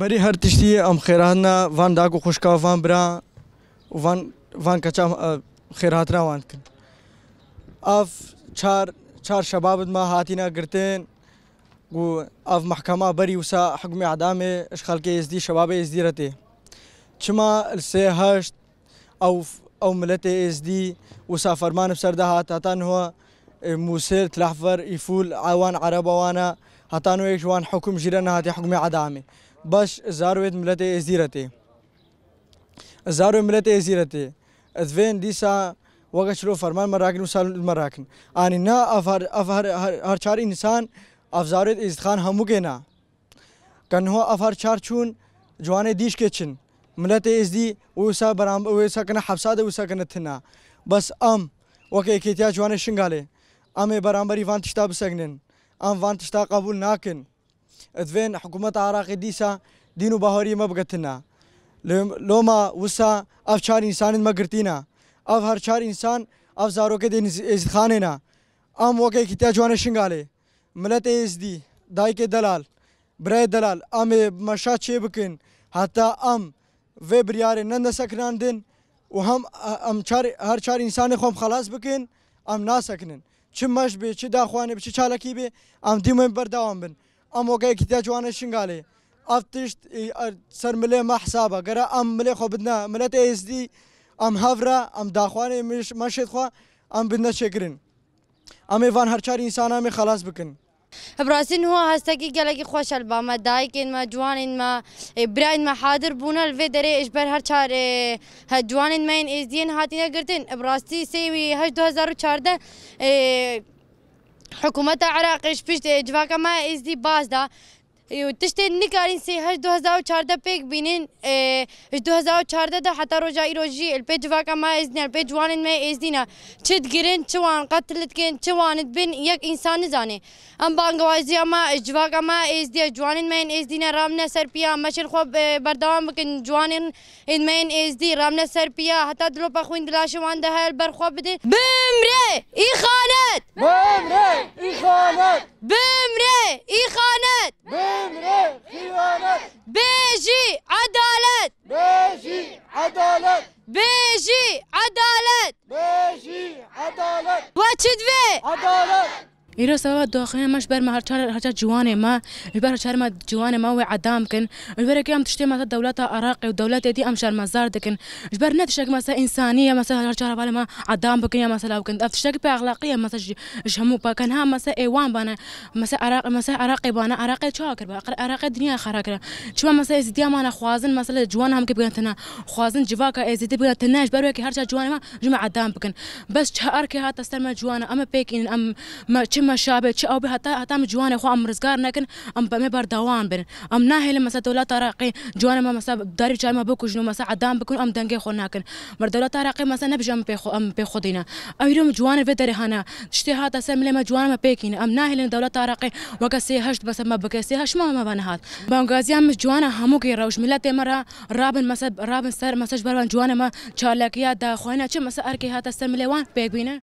Berî her tiştî em xêrehatina van dak û xwişka van bira û van van keça xêrehatina wan dikin. Av çar çar şebabin me hatîne girtin û av mehkema berî wisa hikmê Edamê ji xelkê Êzdî şebabê Êzdî re tê. Çima li sê heşt ew ew milletê Êzdî wisa ferman bi ser de hat hatan hwa موسر تلحفر يفول عوان عرب وانا هتانو يجوان حكم جيران هاتي حكم عدامي baş zarvet millete ezirete. Zarvet millete ezirete. Ezven disa وګه شلو فرمان مراکن وسال مراکن ان نه افر افر هر چار انسان افزارت ازخان همو کې نه کنه افر چار چون جوانه دیش کې چن ملت از دی وسا برام وسا کنه حبسه د وسا کنه تنه بس ام وکه کې ته جوانه شنګاله امه برامبري وانتشتا بسګنن ام وانتشتا قبول ناکن اتفين حكومة عراقي ديسا دينو بهوري ما بقتنا لوما وسا اف چار انسان ما قرتينا اف هر چار انسان اف زارو كده ازدخاننا ام وقع كتا جوان شنگالي ملت از دي داي كي دلال برای دلال ام مشا چه بکن حتی ام و بریار نند سکناندن و هم ام چار هر چار انسان خوم خلاص بکن ام ناسکنن چه مش به چه داخوانه به چه چالکی به ام دیمه بردوام بن ام وقع كتاج جوانا شنغالي افتشت سر ملي ما حسابه قرا ام ملي خو بدنا ملات اي اس دي ام هافرا ام داخواني مش مشيت خو ام بدنا شكرن ام ايفان هرچار انسان ام خلاص بكن براسين هو هستكي گلگي خوش الباما دايكين ما جوانين ما براين ما حاضر بونا الفي دري اجبر هر چار جوانين ما ان اس دي ان هاتينا گرتن براستي سي 2014 حکومت عراق پیش پیش جوکا ما از دی باز دا تشتنی کارین سی هش 2014 پیک بینین هش 2014 ده حتی روزا ایروجی الپج واقع ما از دین الپج وانن ما از دینا چت گرین چوان قتلت گین چوانت بین یک انسان زانه ام بانگوازی اما اجواق اما از دی جوانن من از دینا رام نسر پیا مشل خوب بردوام بکن جوانن این من از دی رام نسر پیا حتی دلو پخوین دلاش وان ده هل بر خوب بده بمره ای خانت بمره ای خانت بمره ای خانت بمري خيانات بيجي عدالات بيجي عدالات بيجي عدالات بيجي عدالات واتشدفي عدالات ایرا سوا داخل ماش بر ما هر چهار هر چهار جوانه ما بر هر چهار ما جوانه ما و عدام کن بر که هم تشتی مثلا دولت عراق و دولت دی هم شرمزار دکن بر نتشک مثلا انسانیه مثلا هر چهار بالا ما عدام بکن یا مثلا بکن افتشک به اخلاقیه مثلا شمو بکن ها مثلا ایوان بانه مثلا عراق مثلا عراقی بانه عراق چاکر با عراق دنیا خراکر چما مثلا ازدی ما خوازن مثلا جوان هم که بگن تنه خوازن جواکا ازدی بگن تنه بر که هر جوانه ما جمع عدام بکن بس چهار که هات استر جوانه اما پیکین ام ما چم همه شابه چه او به حتی حتی جوان خو ام رزگار نکن ام به بر دوام بن ام ناهل مثلا دولت عراقی جوان ما مثلا داری چای ما بکوش نو مثلا عدام بکن ام دنگه خو نکن مر دولت عراقی مثلا نبجم به خو ام به خودینا ایرم جوان و در هنا شته هات سمله ما جوان ما پیکین ام ناهل دولت عراقی وک سی هشت بس ما بک سی هشت ما ما بنهات بانگازی ام جوان همو کی روش ملت مرا رابن مثلا رابن سر مثلا بر جوان ما چالاکیات دا خوینه چه مثلا ارکی هات سمله وان پیکینه